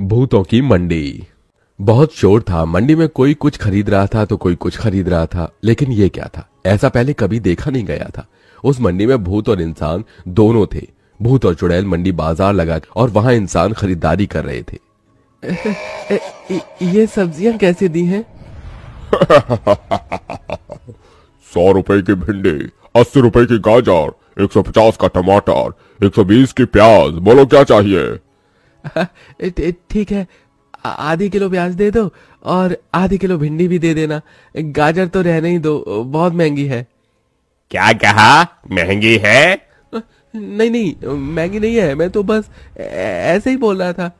भूतों की मंडी बहुत शोर था मंडी में कोई कुछ खरीद रहा था तो कोई कुछ खरीद रहा था लेकिन ये क्या था ऐसा पहले कभी देखा नहीं गया था उस मंडी में भूत और इंसान दोनों थे भूत और चुड़ैल मंडी बाजार लगा और वहाँ इंसान खरीदारी कर रहे थे ये सब्जियां कैसे दी हैं? सौ रुपए की भिंडी अस्सी रुपए की गाजर एक सौ पचास का टमाटर एक सौ बीस की प्याज बोलो क्या चाहिए ठीक है आधी किलो प्याज दे दो और आधी किलो भिंडी भी दे देना गाजर तो रहने ही दो बहुत महंगी है क्या कहा महंगी है नहीं नहीं महंगी नहीं है मैं तो बस ऐसे ही बोल रहा था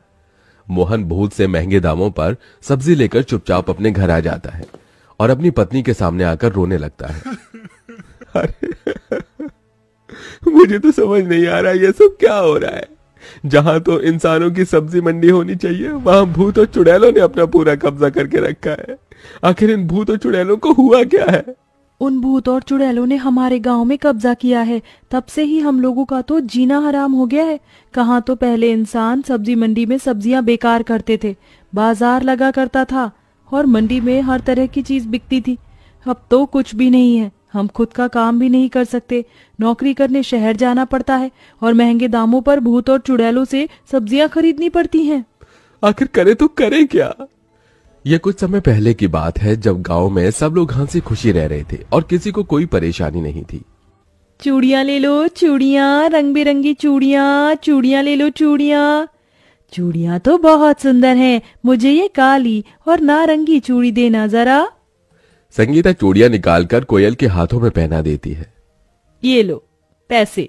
मोहन बहुत से महंगे दामों पर सब्जी लेकर चुपचाप अपने घर आ जाता है और अपनी पत्नी के सामने आकर रोने लगता है मुझे तो समझ नहीं आ रहा ये सब क्या हो रहा है जहाँ तो इंसानों की सब्जी मंडी होनी चाहिए वहाँ भूत और चुड़ैलों ने अपना पूरा कब्जा करके रखा है आखिर इन भूत और चुड़ैलों को हुआ क्या है उन भूत और चुड़ैलों ने हमारे गांव में कब्जा किया है तब से ही हम लोगों का तो जीना हराम हो गया है कहाँ तो पहले इंसान सब्जी मंडी में सब्जियां बेकार करते थे बाजार लगा करता था और मंडी में हर तरह की चीज बिकती थी अब तो कुछ भी नहीं है हम खुद का काम भी नहीं कर सकते नौकरी करने शहर जाना पड़ता है और महंगे दामों पर भूत और चुड़ैलों से सब्जियां खरीदनी पड़ती हैं। आखिर करे तो करे क्या ये कुछ समय पहले की बात है जब गांव में सब लोग हंसी खुशी रह रहे थे और किसी को कोई परेशानी नहीं थी चूड़िया ले लो चूड़िया रंग बिरंगी चूड़िया चूड़िया ले लो चूड़िया चूड़िया तो बहुत सुंदर हैं मुझे ये काली और नारंगी चूड़ी देना जरा संगीता चूड़िया निकालकर कोयल के हाथों में पहना देती है ये लो पैसे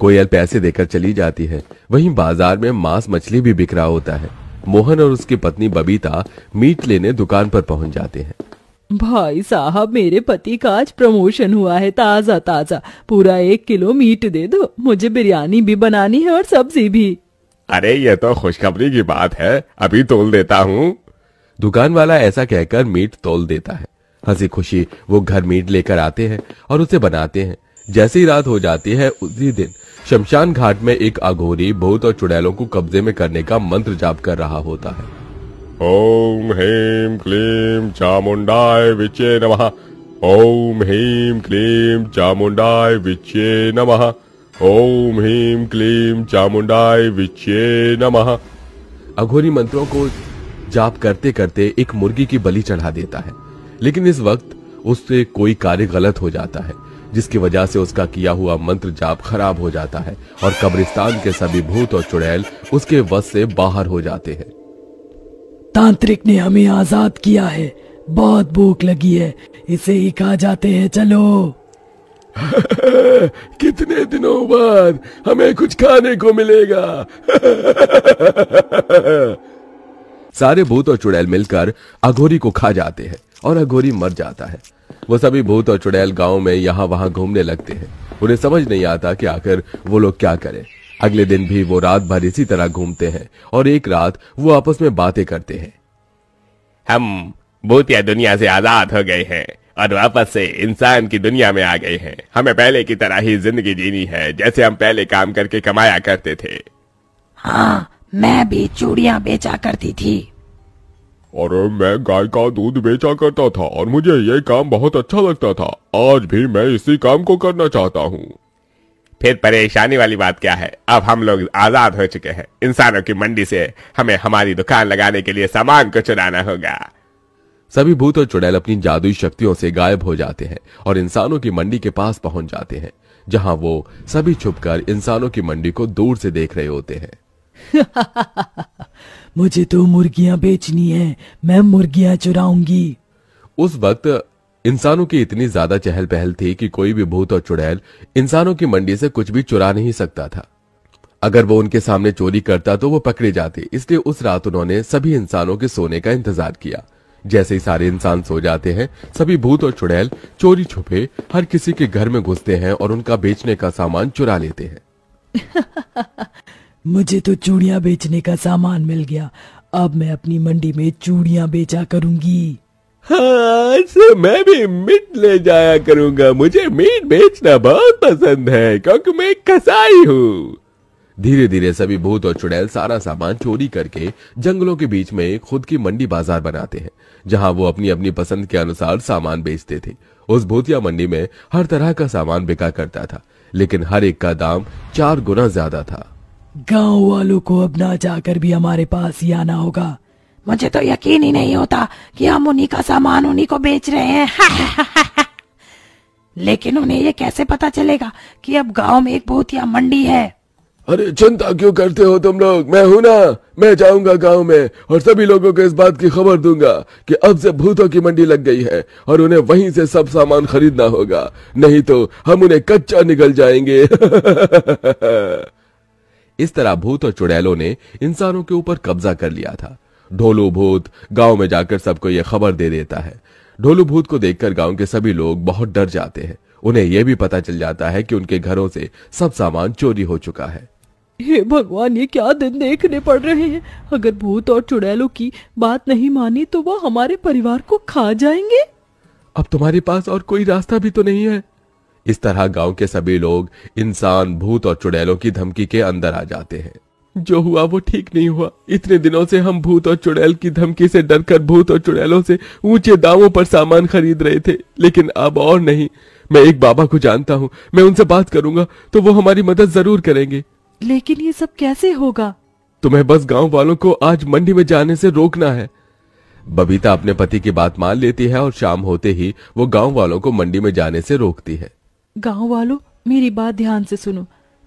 कोयल पैसे देकर चली जाती है वहीं बाजार में मांस मछली भी बिक रहा होता है मोहन और उसकी पत्नी बबीता मीट लेने दुकान पर पहुंच जाते हैं भाई साहब मेरे पति का आज प्रमोशन हुआ है ताजा ताजा पूरा एक किलो मीट दे दो मुझे बिरयानी भी बनानी है और सब्जी भी अरे ये तो खुशखबरी की बात है अभी तोल देता हूँ दुकान वाला ऐसा कहकर मीट तोल देता है हंसी खुशी वो घर मीट लेकर आते हैं और उसे बनाते हैं जैसे ही रात हो जाती है उसी दिन शमशान घाट में एक अघोरी भूत और चुड़ैलों को कब्जे में करने का मंत्र जाप कर रहा होता है ओम हेम क्लीम चामुंडाय विचे नमः ओम हेम क्लीम चामुंडाय विचे नमः ओम हेम क्लीम चामुंडाय विचे नमः अघोरी मंत्रों को जाप करते करते एक मुर्गी की बलि चढ़ा देता है लेकिन इस वक्त उससे कोई कार्य गलत हो जाता है जिसकी वजह से उसका किया हुआ मंत्र जाप खराब हो जाता है और कब्रिस्तान के सभी भूत और चुड़ैल उसके वश से बाहर हो जाते हैं तांत्रिक ने हमें आजाद किया है बहुत भूख लगी है इसे ही खा जाते हैं चलो कितने दिनों बाद हमें कुछ खाने को मिलेगा सारे भूत और चुड़ैल मिलकर अघोरी को खा जाते हैं और अघोरी मर जाता है वो सभी भूत और चुड़ैल गांव में यहाँ वहाँ घूमने लगते हैं उन्हें समझ नहीं आता कि आखिर वो लोग क्या करें अगले दिन भी वो रात भर इसी तरह घूमते हैं और एक रात वो आपस में बातें करते हैं हम भूत या दुनिया से आजाद हो गए हैं और वापस से इंसान की दुनिया में आ गए हैं हमें पहले की तरह ही जिंदगी जीनी है जैसे हम पहले काम करके कमाया करते थे हाँ मैं भी चूड़िया बेचा करती थी और मैं गाय का दूध बेचा करता था और मुझे ये काम बहुत अच्छा लगता था आज भी मैं इसी काम को करना चाहता हूँ फिर परेशानी वाली बात क्या है अब हम लोग आजाद हो चुके हैं इंसानों की मंडी से हमें हमारी दुकान लगाने के लिए सामान को चुराना होगा सभी भूत और चुड़ैल अपनी जादुई शक्तियों से गायब हो जाते हैं और इंसानों की मंडी के पास पहुंच जाते हैं जहां वो सभी छुपकर इंसानों की मंडी को दूर से देख रहे होते हैं मुझे तो मुर्गियां बेचनी है मैं मुर्गियां चुराऊंगी उस वक्त इंसानों की इतनी ज्यादा चहल पहल थी कि कोई भी भूत और चुड़ैल इंसानों की मंडी से कुछ भी चुरा नहीं सकता था अगर वो उनके सामने चोरी करता तो वो पकड़े जाते इसलिए उस रात उन्होंने सभी इंसानों के सोने का इंतजार किया जैसे ही सारे इंसान सो जाते हैं सभी भूत और चुड़ैल चोरी छुपे हर किसी के घर में घुसते हैं और उनका बेचने का सामान चुरा लेते हैं मुझे तो चूड़िया बेचने का सामान मिल गया अब मैं अपनी मंडी में चूड़िया बेचा करूंगी हाँ मैं भी मीट ले जाया करूंगा मुझे मीट बेचना बहुत पसंद है क्योंकि मैं कसाई हूँ धीरे धीरे सभी भूत और चुड़ैल सारा सामान चोरी करके जंगलों के बीच में खुद की मंडी बाजार बनाते हैं जहाँ वो अपनी अपनी पसंद के अनुसार सामान बेचते थे उस भूतिया मंडी में हर तरह का सामान बिका करता था लेकिन हर एक का दाम चार गुना ज्यादा था गांव वालों को अब ना जाकर भी हमारे पास ही आना होगा मुझे तो यकीन ही नहीं होता कि हम उन्हीं का सामान उन्हीं को बेच रहे हैं लेकिन उन्हें ये कैसे पता चलेगा कि अब गांव में एक भूतिया मंडी है अरे चिंता क्यों करते हो तुम लोग मैं हूँ ना मैं जाऊंगा गांव में और सभी लोगों को इस बात की खबर दूंगा कि अब से भूतों की मंडी लग गई है और उन्हें वहीं से सब सामान खरीदना होगा नहीं तो हम उन्हें कच्चा निकल जाएंगे इस तरह भूत और चुड़ैलों ने इंसानों के ऊपर कब्जा कर लिया था ढोलू भूत गांव में जाकर सबको यह खबर दे देता है ढोलू भूत को देखकर गांव के सभी लोग बहुत डर जाते हैं उन्हें यह भी पता चल जाता है कि उनके घरों से सब सामान चोरी हो चुका है हे भगवान ये क्या दिन देखने पड़ रहे हैं अगर भूत और चुड़ैलों की बात नहीं मानी तो वह हमारे परिवार को खा जाएंगे अब तुम्हारे पास और कोई रास्ता भी तो नहीं है इस तरह गांव के सभी लोग इंसान भूत और चुड़ैलों की धमकी के अंदर आ जाते हैं जो हुआ वो ठीक नहीं हुआ इतने दिनों से हम भूत और चुड़ैल की धमकी से डरकर भूत और चुड़ैलों से ऊंचे दामों पर सामान खरीद रहे थे लेकिन अब और नहीं मैं एक बाबा को जानता हूँ मैं उनसे बात करूंगा तो वो हमारी मदद जरूर करेंगे लेकिन ये सब कैसे होगा तुम्हें बस गांव वालों को आज मंडी में जाने से रोकना है बबीता अपने पति की बात मान लेती है और शाम होते ही वो गांव वालों को मंडी में जाने से रोकती है गांव वालों मेरी बात ध्यान से सुनो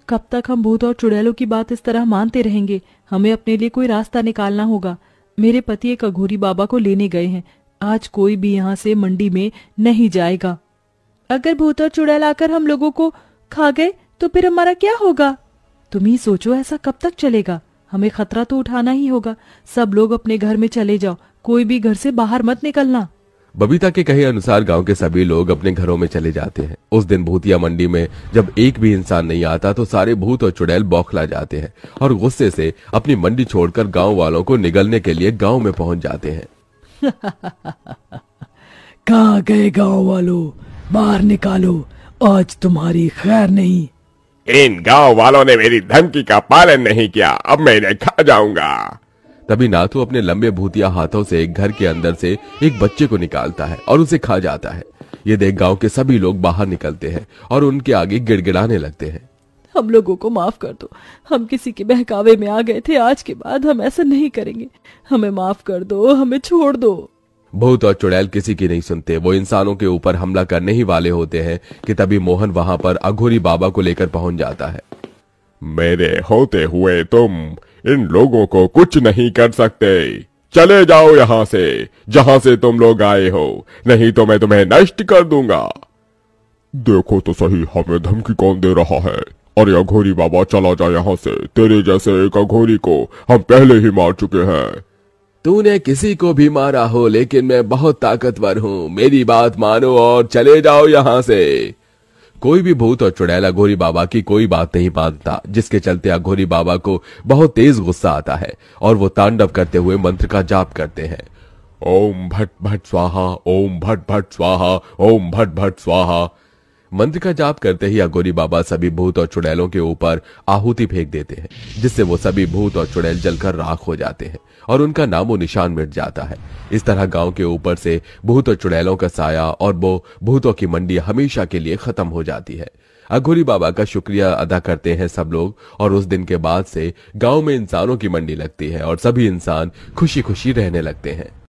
कब तक हम भूत और चुड़ैलों की बात इस तरह मानते रहेंगे हमें अपने लिए कोई रास्ता निकालना होगा मेरे पति एक अघोरी बाबा को लेने गए हैं आज कोई भी यहाँ से मंडी में नहीं जाएगा अगर भूत और चुड़ैल आकर हम लोगों को खा गए तो फिर हमारा क्या होगा तुम ही सोचो ऐसा कब तक चलेगा हमें खतरा तो उठाना ही होगा सब लोग अपने घर में चले जाओ कोई भी घर से बाहर मत निकलना बबीता के कहे अनुसार गांव के सभी लोग अपने घरों में चले जाते हैं उस दिन भूतिया मंडी में जब एक भी इंसान नहीं आता तो सारे भूत और चुड़ैल बौखला जाते हैं और गुस्से से अपनी मंडी छोड़कर गांव वालों को निगलने के लिए गांव में पहुंच जाते हैं कहा गए गांव वालों बाहर निकालो आज तुम्हारी खैर नहीं इन गांव वालों ने मेरी धमकी का पालन नहीं किया अब मैं इन्हें खा जाऊंगा तभी नाथू अपने लंबे भूतिया हाथों से एक घर के अंदर से एक बच्चे को निकालता है और उसे खा जाता है ये देख गांव के सभी लोग बाहर निकलते हैं और उनके आगे गिड़गिड़ाने लगते हैं हम लोगों को माफ कर दो हम किसी के बहकावे में आ गए थे आज के बाद हम ऐसा नहीं करेंगे हमें माफ कर दो हमें छोड़ दो भूत और चुड़ैल किसी की नहीं सुनते वो इंसानों के ऊपर हमला करने ही वाले होते हैं कि तभी मोहन वहां पर अघोरी बाबा को लेकर पहुंच जाता है मेरे होते हुए तुम इन लोगों को कुछ नहीं कर सकते चले जाओ यहां से जहां से तुम लोग आए हो नहीं तो मैं तुम्हें नष्ट कर दूंगा देखो तो सही हमें धमकी कौन दे रहा है अरे अघोरी बाबा चला जा यहाँ से तेरे जैसे एक अघोरी को हम पहले ही मार चुके हैं तूने किसी को भी मारा हो लेकिन मैं बहुत ताकतवर हूँ मेरी बात मानो और चले जाओ यहाँ से कोई भी भूत और चुड़ैल अघोरी बाबा की कोई बात नहीं मानता जिसके चलते अघोरी बाबा को बहुत तेज गुस्सा आता है और वो तांडव करते हुए मंत्र का जाप करते हैं ओम भट भट स्वाहा ओम भट भट स्वाहा ओम भट भट स्वाहा मंत्र का जाप करते ही अघोरी बाबा सभी भूत और चुड़ैलों के ऊपर आहुति फेंक देते हैं जिससे वो सभी भूत और चुड़ैल जलकर राख हो जाते हैं और उनका नामो निशान मिट जाता है इस तरह गांव के ऊपर से भूतों चुड़ैलों का साया और वो भूतों की मंडी हमेशा के लिए खत्म हो जाती है अघोरी बाबा का शुक्रिया अदा करते हैं सब लोग और उस दिन के बाद से गांव में इंसानों की मंडी लगती है और सभी इंसान खुशी खुशी रहने लगते हैं